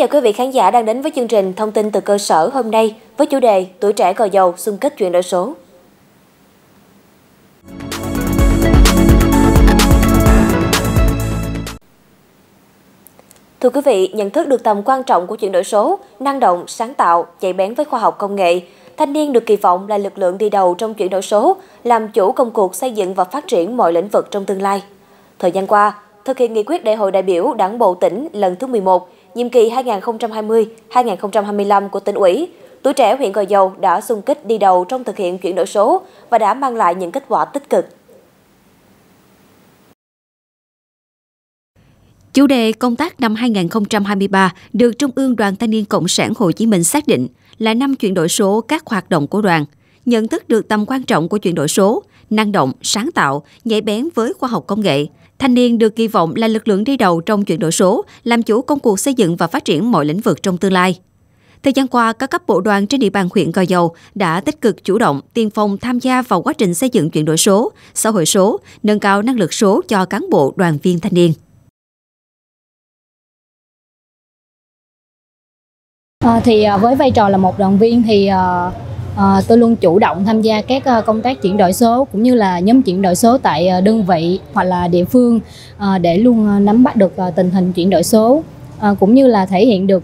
chào quý vị khán giả đang đến với chương trình Thông tin từ cơ sở hôm nay với chủ đề Tuổi trẻ cò dầu xung kích chuyển đổi số. Thưa quý vị, nhận thức được tầm quan trọng của chuyển đổi số, năng động, sáng tạo, chạy bén với khoa học công nghệ, thanh niên được kỳ vọng là lực lượng đi đầu trong chuyển đổi số, làm chủ công cuộc xây dựng và phát triển mọi lĩnh vực trong tương lai. Thời gian qua, thực hiện nghị quyết đại hội đại biểu Đảng bộ tỉnh lần thứ 11, nhiệm kỳ 2020-2025 của tỉnh ủy, tuổi trẻ huyện Gò Dầu đã xung kích đi đầu trong thực hiện chuyển đổi số và đã mang lại những kết quả tích cực. Chủ đề công tác năm 2023 được Trung ương Đoàn Thanh niên Cộng sản Hồ Chí Minh xác định là năm chuyển đổi số các hoạt động của đoàn. Nhận thức được tầm quan trọng của chuyển đổi số, năng động, sáng tạo, nhạy bén với khoa học công nghệ, Thanh niên được kỳ vọng là lực lượng đi đầu trong chuyển đổi số, làm chủ công cuộc xây dựng và phát triển mọi lĩnh vực trong tương lai. Thời gian qua, các cấp bộ đoàn trên địa bàn huyện Gò Dầu đã tích cực chủ động, tiên phong tham gia vào quá trình xây dựng chuyển đổi số, xã hội số, nâng cao năng lực số cho cán bộ đoàn viên thanh niên. À, thì à, với vai trò là một đoàn viên thì à, À, tôi luôn chủ động tham gia các ờ, công tác chuyển đổi số cũng như là nhóm chuyển đổi số tại ờ, đơn vị hoặc là địa phương à, để luôn nắm bắt được tình hình chuyển đổi số à, cũng như là thể hiện được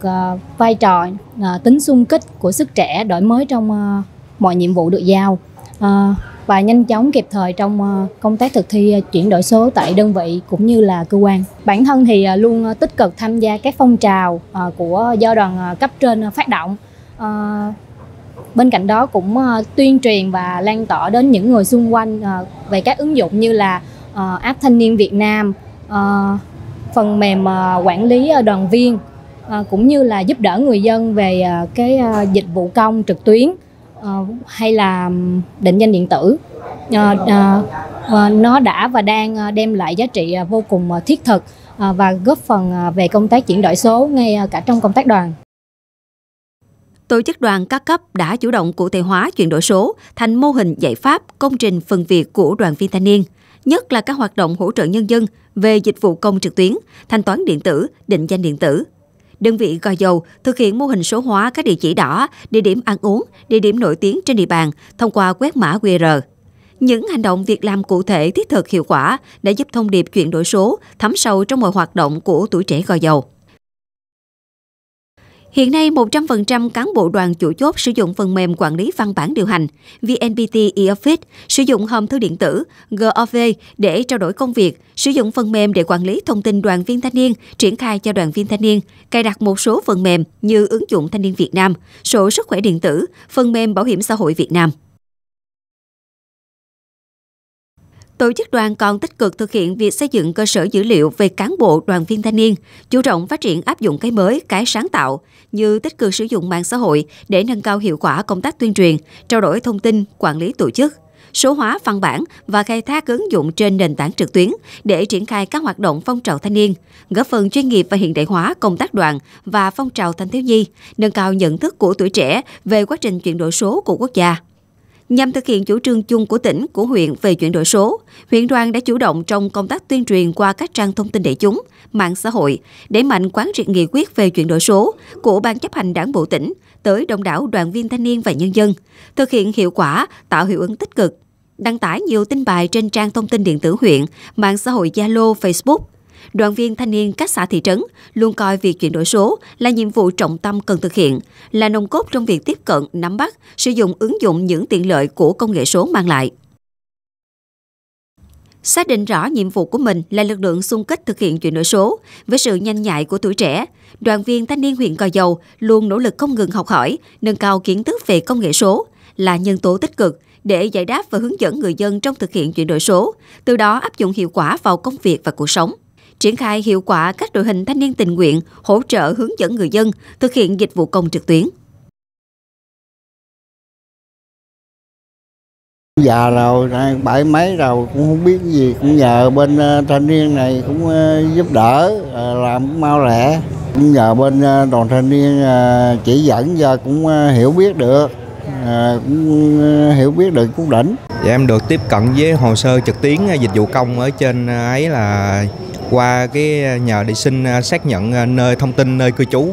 vai trò à, tính sung kích của sức trẻ đổi mới trong à, mọi nhiệm vụ được giao à, và nhanh chóng kịp thời trong công tác thực thi chuyển đổi số tại đơn vị cũng như là cơ quan bản thân thì luôn tích cực tham gia các phong trào à, của do đoàn cấp trên phát động à, bên cạnh đó cũng ờ, tuyên truyền và lan tỏa đến những người xung quanh ờ, về các ứng dụng như là ờ, app thanh niên Việt Nam phần mềm quản lý đoàn viên cũng như là giúp đỡ người dân về cái dịch vụ công trực tuyến hay là định danh điện tử nó đã và đang đem lại giá trị vô cùng thiết thực và góp phần về công tác chuyển đổi số ngay cả trong công tác đoàn Tổ chức đoàn các cấp đã chủ động cụ thể hóa chuyển đổi số thành mô hình giải pháp công trình phần việc của đoàn viên thanh niên, nhất là các hoạt động hỗ trợ nhân dân về dịch vụ công trực tuyến, thanh toán điện tử, định danh điện tử. Đơn vị Gò Dầu thực hiện mô hình số hóa các địa chỉ đỏ, địa điểm ăn uống, địa điểm nổi tiếng trên địa bàn thông qua quét mã QR. Những hành động việc làm cụ thể thiết thực hiệu quả đã giúp thông điệp chuyển đổi số thấm sâu trong mọi hoạt động của tuổi trẻ Gò Dầu. Hiện nay, 100% cán bộ đoàn chủ chốt sử dụng phần mềm quản lý văn bản điều hành VNPT eOffice, sử dụng hòm thư điện tử GOV để trao đổi công việc, sử dụng phần mềm để quản lý thông tin đoàn viên thanh niên, triển khai cho đoàn viên thanh niên, cài đặt một số phần mềm như ứng dụng Thanh niên Việt Nam, sổ sức khỏe điện tử, phần mềm bảo hiểm xã hội Việt Nam. Tổ chức đoàn còn tích cực thực hiện việc xây dựng cơ sở dữ liệu về cán bộ đoàn viên thanh niên, chủ động phát triển áp dụng cái mới, cái sáng tạo, như tích cực sử dụng mạng xã hội để nâng cao hiệu quả công tác tuyên truyền, trao đổi thông tin, quản lý tổ chức, số hóa văn bản và khai thác ứng dụng trên nền tảng trực tuyến để triển khai các hoạt động phong trào thanh niên, góp phần chuyên nghiệp và hiện đại hóa công tác đoàn và phong trào thanh thiếu nhi, nâng cao nhận thức của tuổi trẻ về quá trình chuyển đổi số của quốc gia. Nhằm thực hiện chủ trương chung của tỉnh, của huyện về chuyển đổi số, huyện đoàn đã chủ động trong công tác tuyên truyền qua các trang thông tin đại chúng, mạng xã hội, để mạnh quán triệt nghị quyết về chuyển đổi số của Ban chấp hành đảng bộ tỉnh tới đông đảo đoàn viên thanh niên và nhân dân, thực hiện hiệu quả, tạo hiệu ứng tích cực, đăng tải nhiều tin bài trên trang thông tin điện tử huyện, mạng xã hội Zalo, Facebook – đoàn viên thanh niên các xã thị trấn luôn coi việc chuyển đổi số là nhiệm vụ trọng tâm cần thực hiện, là nòng cốt trong việc tiếp cận, nắm bắt, sử dụng ứng dụng những tiện lợi của công nghệ số mang lại. Xác định rõ nhiệm vụ của mình là lực lượng xung kích thực hiện chuyển đổi số, với sự nhanh nhạy của tuổi trẻ, đoàn viên thanh niên huyện Gò Dầu luôn nỗ lực không ngừng học hỏi, nâng cao kiến thức về công nghệ số là nhân tố tích cực để giải đáp và hướng dẫn người dân trong thực hiện chuyển đổi số, từ đó áp dụng hiệu quả vào công việc và cuộc sống triển khai hiệu quả các đội hình thanh niên tình nguyện hỗ trợ hướng dẫn người dân thực hiện dịch vụ công trực tuyến. già rồi nay bảy mấy rồi cũng không biết gì cũng nhờ bên ờ, thanh niên này cũng ờ, giúp đỡ ờ, làm cũng mau lẹ cũng nhờ bên đoàn thanh niên chỉ dẫn giờ cũng hiểu biết được cũng hiểu biết được cũng đỉnh dạ, em được tiếp cận với hồ sơ trực tuyến dịch vụ công ở trên ấy là qua cái à, nhờ đi xin à, xác nhận à, nơi thông tin nơi cư trú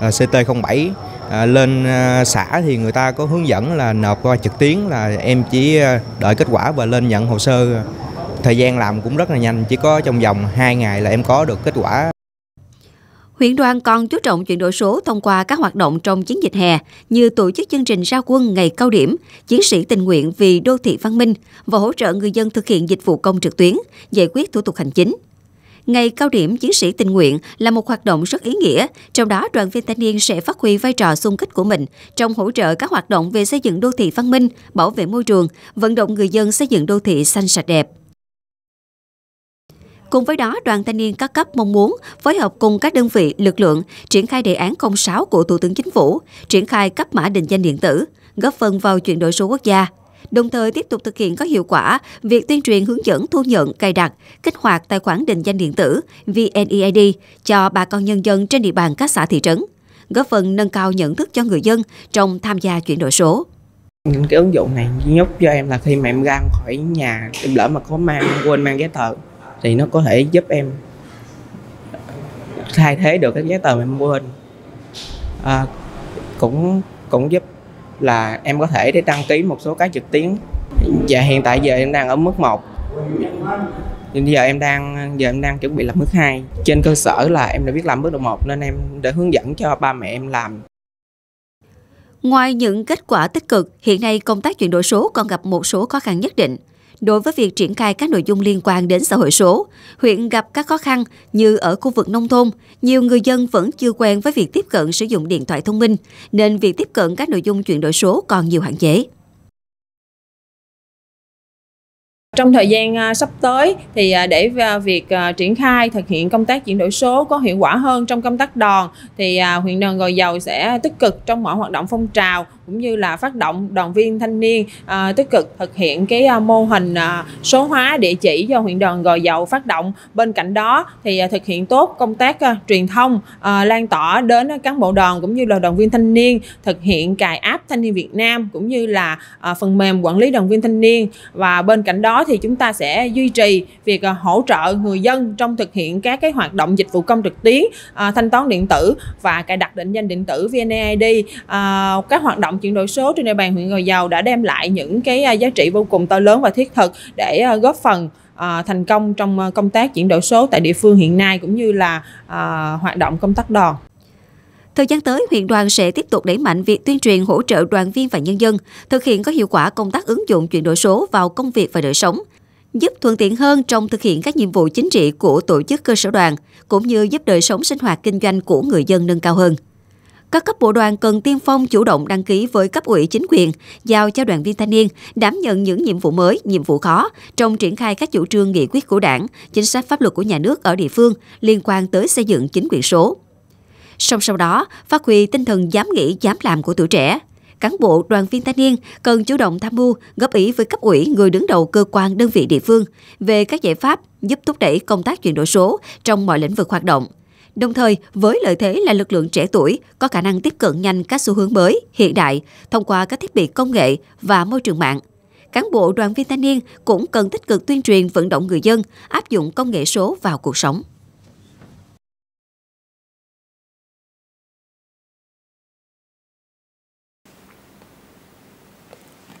CT07 à, lên xã thì người ta có hướng dẫn là nộp qua trực tuyến là em chỉ đợi kết quả và lên nhận hồ sơ thời gian làm cũng rất là nhanh chỉ có trong vòng 2 ngày là em có được kết quả Huyện đoàn còn chú trọng chuyển đổi số thông qua các hoạt động trong chiến dịch hè như tổ chức chương trình ra quân ngày cao điểm, chiến sĩ tình nguyện vì đô thị văn minh và hỗ trợ người dân thực hiện dịch vụ công trực tuyến, giải quyết thủ tục hành chính. Ngày cao điểm chiến sĩ tình nguyện là một hoạt động rất ý nghĩa, trong đó đoàn viên thanh niên sẽ phát huy vai trò xung kích của mình trong hỗ trợ các hoạt động về xây dựng đô thị văn minh, bảo vệ môi trường, vận động người dân xây dựng đô thị xanh sạch đẹp. Cùng với đó, đoàn thanh niên các cấp mong muốn phối hợp cùng các đơn vị, lực lượng triển khai đề án 06 của Thủ tướng Chính phủ, triển khai cấp mã định danh điện tử, góp phần vào chuyển đổi số quốc gia, đồng thời tiếp tục thực hiện có hiệu quả việc tuyên truyền hướng dẫn thu nhận, cài đặt, kích hoạt tài khoản định danh điện tử VNEID cho bà con nhân dân trên địa bàn các xã thị trấn, góp phần nâng cao nhận thức cho người dân trong tham gia chuyển đổi số. Những cái ứng dụng này giúp cho em là khi mà em ra khỏi nhà, em lỡ mà có mang quên mang giấy tờ thì nó có thể giúp em thay thế được các giấy tờ mà em quên. À, cũng cũng giúp là em có thể để đăng ký một số cái trực tuyến và hiện tại giờ em đang ở mức 1 nhưng giờ em đang giờ em đang chuẩn bị làm mức 2 trên cơ sở là em đã biết làm mức độ 1 nên em đã hướng dẫn cho ba mẹ em làm Ngoài những kết quả tích cực, hiện nay công tác chuyển đổi số còn gặp một số khó khăn nhất định. Đối với việc triển khai các nội dung liên quan đến xã hội số, huyện gặp các khó khăn như ở khu vực nông thôn, nhiều người dân vẫn chưa quen với việc tiếp cận sử dụng điện thoại thông minh, nên việc tiếp cận các nội dung chuyển đổi số còn nhiều hạn chế. Trong thời gian à, sắp tới thì à, để à, việc triển khai thực hiện công tác chuyển đổi số có hiệu quả hơn trong công tác đòn thì huyện Đần Gò Dầu sẽ tích cực trong mọi hoạt động phong trào cũng như là phát động đoàn viên thanh niên à, tích cực thực hiện cái à, mô hình à, số hóa địa chỉ do huyện đoàn Gò Dầu phát động. Bên cạnh đó thì à, thực hiện tốt công tác à, truyền thông à, lan tỏa đến cán bộ đoàn cũng như là đoàn viên thanh niên thực hiện cài app thanh niên Việt Nam cũng như là à, phần mềm quản lý đoàn viên thanh niên và bên cạnh đó thì chúng ta sẽ duy trì việc à, hỗ trợ người dân trong thực hiện các cái hoạt động dịch vụ công trực tuyến, à, thanh toán điện tử và cài đặt định danh điện tử VNeid, à, các hoạt động động chuyển đổi số trên địa bàn huyện Gò Dầu đã đem lại những cái à, giá trị vô cùng to lớn và thiết thực để à, góp phần à, thành công trong công tác chuyển đổi số tại địa phương hiện nay cũng như là hoạt động công tác đoàn. Thời gian tới, huyện đoàn sẽ tiếp tục đẩy mạnh việc tuyên truyền hỗ trợ đoàn viên và nhân dân, thực hiện có hiệu quả công tác ứng dụng chuyển đổi số vào công việc và đời sống, giúp thuận tiện hơn trong thực hiện các nhiệm vụ chính trị của tổ chức cơ sở đoàn, cũng như giúp đời sống sinh hoạt kinh doanh của người dân nâng cao hơn. Các cấp bộ đoàn cần tiên phong chủ động đăng ký với cấp ủy chính quyền, giao cho đoàn viên thanh niên đảm nhận những nhiệm vụ mới, nhiệm vụ khó trong triển khai các chủ trương nghị quyết của đảng, chính sách pháp luật của nhà nước ở địa phương liên quan tới xây dựng chính quyền số. Song sau đó, phát huy tinh thần dám nghĩ, dám làm của tuổi trẻ, cán bộ, đoàn viên thanh niên cần chủ động tham mưu, góp ý với cấp ủy người đứng đầu cơ quan đơn vị địa phương về các giải pháp giúp thúc đẩy công tác chuyển đổi số trong mọi lĩnh vực hoạt động – Đồng thời, với lợi thế là lực lượng trẻ tuổi có khả năng tiếp cận nhanh các xu hướng mới, hiện đại thông qua các thiết bị công nghệ và môi trường mạng. Cán bộ đoàn viên thanh niên cũng cần tích cực tuyên truyền vận động người dân áp dụng công nghệ số vào cuộc sống.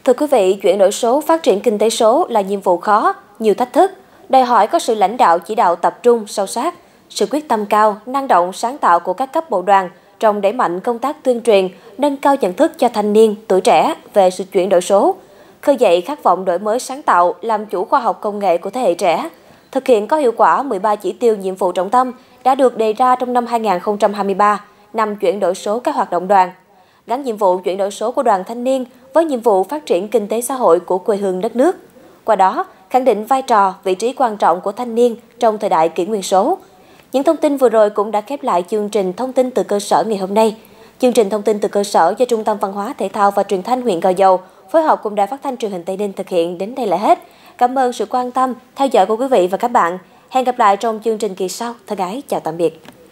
Thưa quý vị, chuyển đổi số, phát triển kinh tế số là nhiệm vụ khó, nhiều thách thức, đòi hỏi có sự lãnh đạo chỉ đạo tập trung, sâu sát sự quyết tâm cao, năng động, sáng tạo của các cấp bộ đoàn trong đẩy mạnh công tác tuyên truyền, nâng cao nhận thức cho thanh niên, tuổi trẻ về sự chuyển đổi số, khơi dậy khát vọng đổi mới sáng tạo, làm chủ khoa học công nghệ của thế hệ trẻ, thực hiện có hiệu quả 13 chỉ tiêu nhiệm vụ trọng tâm đã được đề ra trong năm 2023, năm chuyển đổi số các hoạt động đoàn. Gắn nhiệm vụ chuyển đổi số của đoàn thanh niên với nhiệm vụ phát triển kinh tế xã hội của quê hương đất nước. Qua đó, khẳng định vai trò, vị trí quan trọng của thanh niên trong thời đại kỷ nguyên số, những thông tin vừa rồi cũng đã khép lại chương trình thông tin từ cơ sở ngày hôm nay. Chương trình thông tin từ cơ sở do Trung tâm Văn hóa Thể thao và Truyền thanh huyện Gò Dầu phối hợp cùng Đài Phát thanh Truyền hình Tây Ninh thực hiện đến đây là hết. Cảm ơn sự quan tâm, theo dõi của quý vị và các bạn. Hẹn gặp lại trong chương trình kỳ sau. Thân ái, chào tạm biệt.